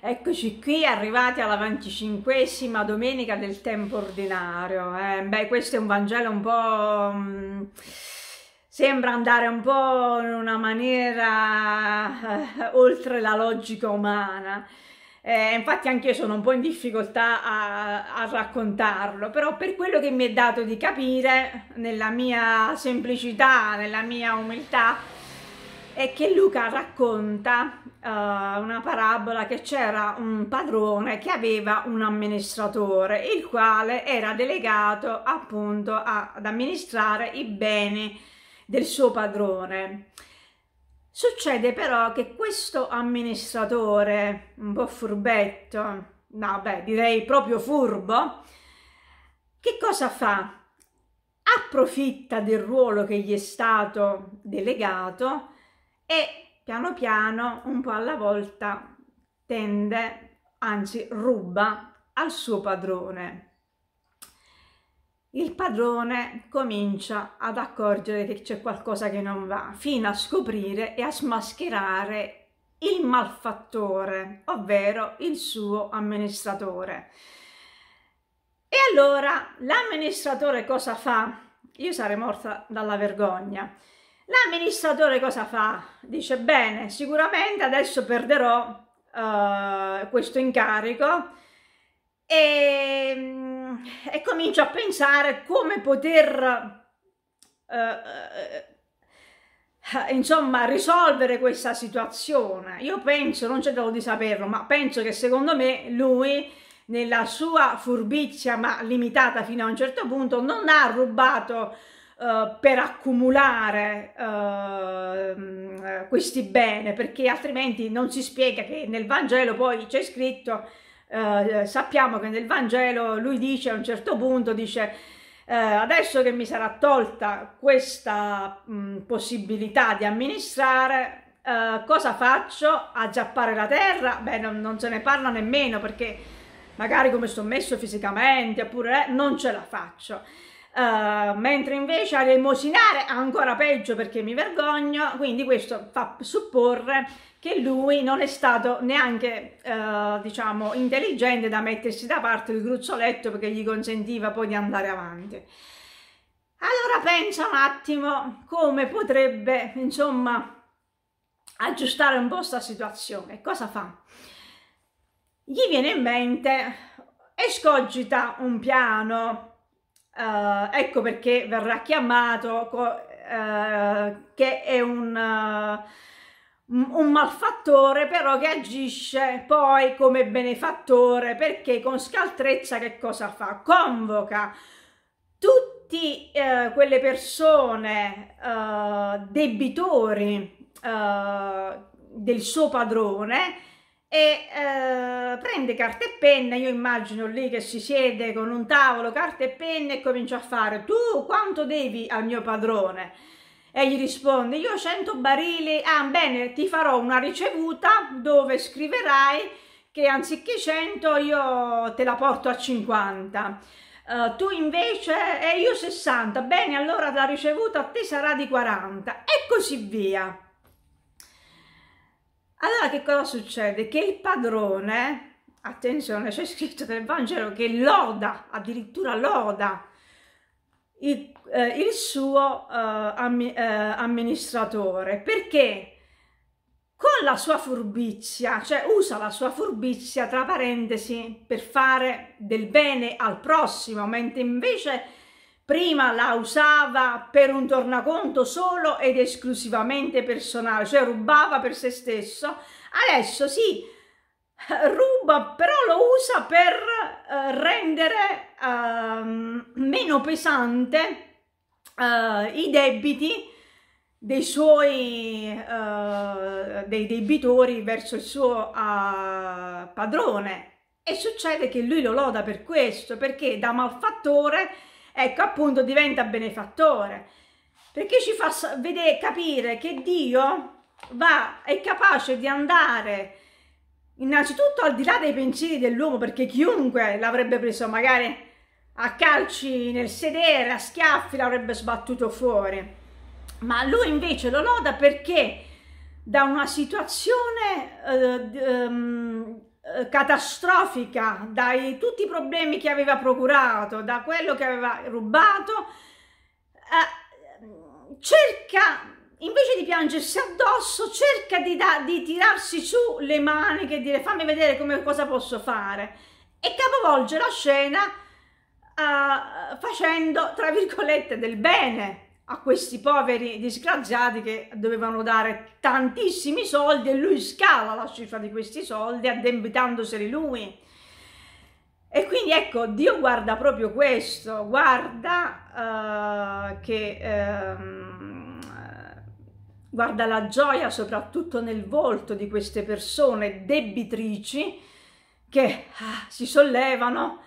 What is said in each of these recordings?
Eccoci qui, arrivati alla 25esima domenica del tempo ordinario. Eh, beh, questo è un Vangelo un po'... Mm, sembra andare un po' in una maniera eh, oltre la logica umana. Eh, infatti anche io sono un po' in difficoltà a, a raccontarlo, però per quello che mi è dato di capire, nella mia semplicità, nella mia umiltà, è che Luca racconta uh, una parabola che c'era un padrone che aveva un amministratore, il quale era delegato appunto a, ad amministrare i beni del suo padrone. Succede però che questo amministratore, un po' furbetto, no beh direi proprio furbo, che cosa fa? Approfitta del ruolo che gli è stato delegato e piano piano, un po' alla volta, tende, anzi ruba al suo padrone. Il padrone comincia ad accorgere che c'è qualcosa che non va, fino a scoprire e a smascherare il malfattore, ovvero il suo amministratore. E allora l'amministratore cosa fa? Io sarei morta dalla vergogna. L'amministratore cosa fa? Dice bene, sicuramente adesso perderò uh, questo incarico e, mm, e, comincio a pensare come poter uh, insomma risolvere questa situazione. Io penso, non cerco di saperlo, ma penso che secondo me lui nella sua furbizia ma limitata fino a un certo punto non ha rubato eh, per accumulare uh, questi beni, perché altrimenti non si spiega che nel Vangelo poi c'è scritto, uh, sappiamo che nel Vangelo lui dice a un certo punto, dice adesso che mi sarà tolta questa mh, mm, possibilità di amministrare, cosa faccio? Aggiappare la terra? Beh, non, non se ne parla nemmeno perché magari come sto messo fisicamente oppure eh, non ce la faccio. Uh, mentre invece a elemosinare ancora peggio perché mi vergogno, quindi questo fa supporre che lui non è stato neanche, uh, diciamo, intelligente da mettersi da parte il gruzzoletto perché gli consentiva poi di andare avanti. Allora pensa un attimo come potrebbe, insomma, aggiustare un po' questa situazione. Cosa fa? Gli viene in mente, escogita un piano Uh, ecco perché verrà chiamato co- uh, che è un, uh, un, malfattore però che agisce poi come benefattore perché con scaltrezza che cosa fa? Convoca tutte quelle persone debitori del suo padrone e eh, prende carta e penna, io immagino lì che si siede con un tavolo, carta e penna e comincia a fare tu quanto devi al mio padrone? E gli risponde io 100 barili, ah bene ti farò una ricevuta dove scriverai che anziché 100 io te la porto a 50. Uh, eh, tu invece e eh, io 60, bene allora la ricevuta a te sarà di 40 e così via. Allora che cosa succede? Che il padrone, attenzione, c'è scritto nel Vangelo che loda, addirittura loda il, eh, il suo eh, ammi, eh, amministratore perché con la sua furbizia, cioè usa la sua furbizia tra parentesi per fare del bene al prossimo, mentre invece prima la usava per un tornaconto solo ed esclusivamente personale, cioè rubava per se stesso, adesso si ruba però lo usa per eh, rendere eh, meno pesante eh, i debiti dei suoi uh, dei debitori verso il suo uh, padrone e succede che lui lo loda per questo perché da malfattore ecco appunto diventa benefattore, perché ci fa vedere, capire che Dio va, è capace di andare innanzitutto al di là dei pensieri dell'uomo, perché chiunque l'avrebbe preso magari a calci nel sedere, a schiaffi, l'avrebbe sbattuto fuori. Ma lui invece lo loda perché da una situazione eh, ehm, eh, catastrofica dai tutti i problemi che aveva procurato, da quello che aveva rubato, eh, cerca invece di piangersi addosso, cerca di, da, di tirarsi su le maniche e dire fammi vedere come, cosa posso fare e capovolge la scena eh, facendo tra virgolette del bene a questi poveri disgraziati che dovevano dare tantissimi soldi e lui scala la cifra di questi soldi addebitandoseli lui. E quindi ecco, Dio guarda proprio questo, guarda uh, che... Uh, guarda la gioia soprattutto nel volto di queste persone debitrici che ah, si sollevano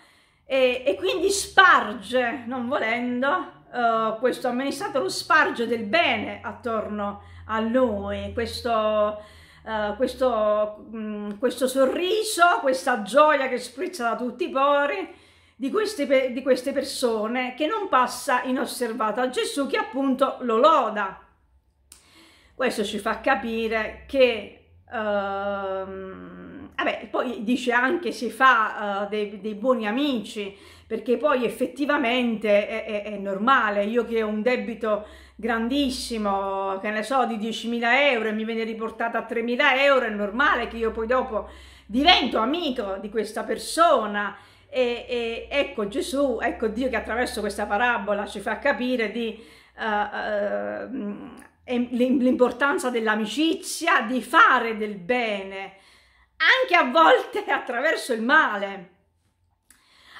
e, e quindi sparge, non volendo, Uh, questo amministratore sparge del bene attorno a lui, questo, uh, questo, mh, mm, questo, sorriso, questa gioia che sprizza da tutti i pori di queste, di queste persone che non passa inosservato a Gesù che appunto lo loda. Questo ci fa capire che uh, vabbè, poi dice anche si fa uh, dei, dei, buoni amici, perché poi effettivamente è, è, è, normale, io che ho un debito grandissimo, che ne so, di 10.000 euro e mi viene riportata a 3.000 euro, è normale che io poi dopo divento amico di questa persona e, e ecco Gesù, ecco Dio che attraverso questa parabola ci fa capire di... Uh, uh, l'importanza dell'amicizia, di fare del bene, anche a volte attraverso il male.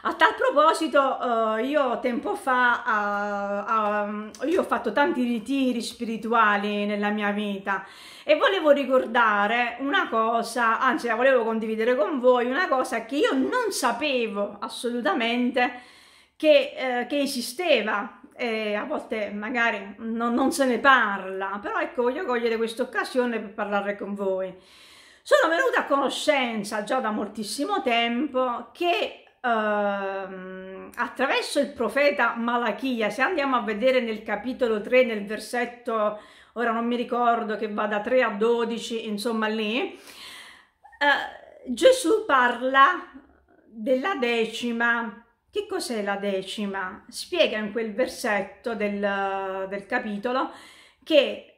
A tal proposito, eh, io tempo fa eh, eh, io ho fatto tanti ritiri spirituali nella mia vita e volevo ricordare una cosa, anzi la volevo condividere con voi, una cosa che io non sapevo assolutamente che, eh, che esisteva. E a volte magari non, non se ne parla, però ecco voglio cogliere questa occasione per parlare con voi sono venuta a conoscenza già da moltissimo tempo che ehm, attraverso il profeta Malachia, se andiamo a vedere nel capitolo 3, nel versetto, ora non mi ricordo, che va da 3 a 12, insomma lì, eh, Gesù parla della decima. Che cos'è la decima? Spiega in quel versetto del, del capitolo che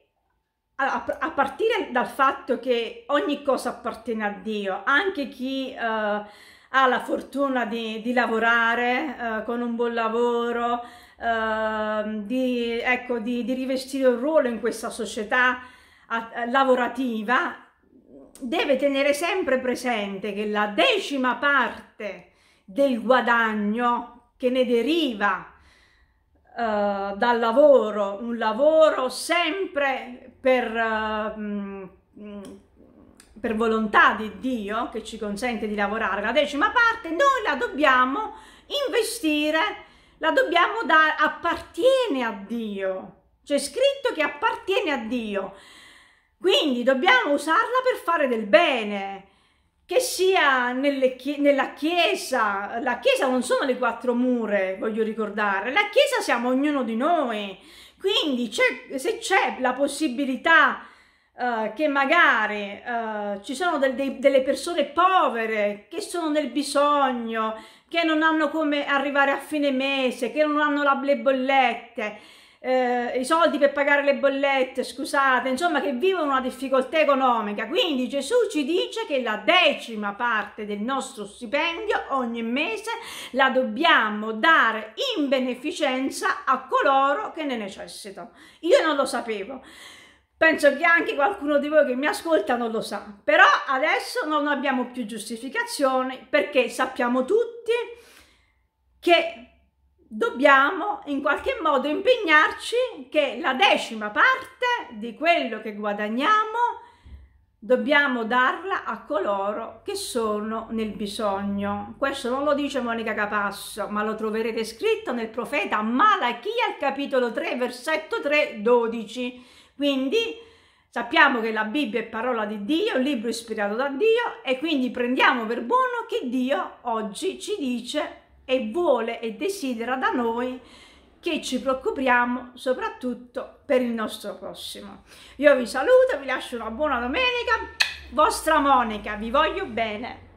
allora, a partire dal fatto che ogni cosa appartiene a Dio, anche chi eh, ha la fortuna di, di lavorare eh, con un buon lavoro, eh, di, ecco, di, di, rivestire un ruolo in questa società a, eh, lavorativa, deve tenere sempre presente che la decima parte del guadagno che ne deriva eh, dal lavoro, un lavoro sempre per, uh, per volontà di Dio che ci consente di lavorare la decima parte, noi la dobbiamo investire, la dobbiamo dare, appartiene a Dio. C'è scritto che appartiene a Dio. Quindi dobbiamo usarla per fare del bene, che sia chie nella Chiesa. La Chiesa non sono le quattro mura, voglio ricordare. La Chiesa siamo ognuno di noi. Quindi c'è, se c'è la possibilità uh, che magari uh, ci sono del, dei, delle persone povere che sono nel bisogno, che non hanno come arrivare a fine mese, che non hanno le bollette, eh, i soldi per pagare le bollette, scusate, insomma che vivono una difficoltà economica. Quindi Gesù ci dice che la decima parte del nostro stipendio ogni mese la dobbiamo dare in beneficenza a coloro che ne necessitano. Io non lo sapevo. Penso che anche qualcuno di voi che mi ascolta non lo sa, però adesso non abbiamo più giustificazioni perché sappiamo tutti che dobbiamo in qualche modo impegnarci che la decima parte di quello che guadagniamo dobbiamo darla a coloro che sono nel bisogno. Questo non lo dice Monica Capasso, ma lo troverete scritto nel profeta Malachia capitolo 3, versetto 3, 12. Quindi sappiamo che la Bibbia è parola di Dio, un libro ispirato da Dio e quindi prendiamo per buono che Dio oggi ci dice e vuole e desidera da noi che ci preoccupiamo soprattutto per il nostro prossimo. Io vi saluto, vi lascio una buona domenica, vostra Monica, vi voglio bene.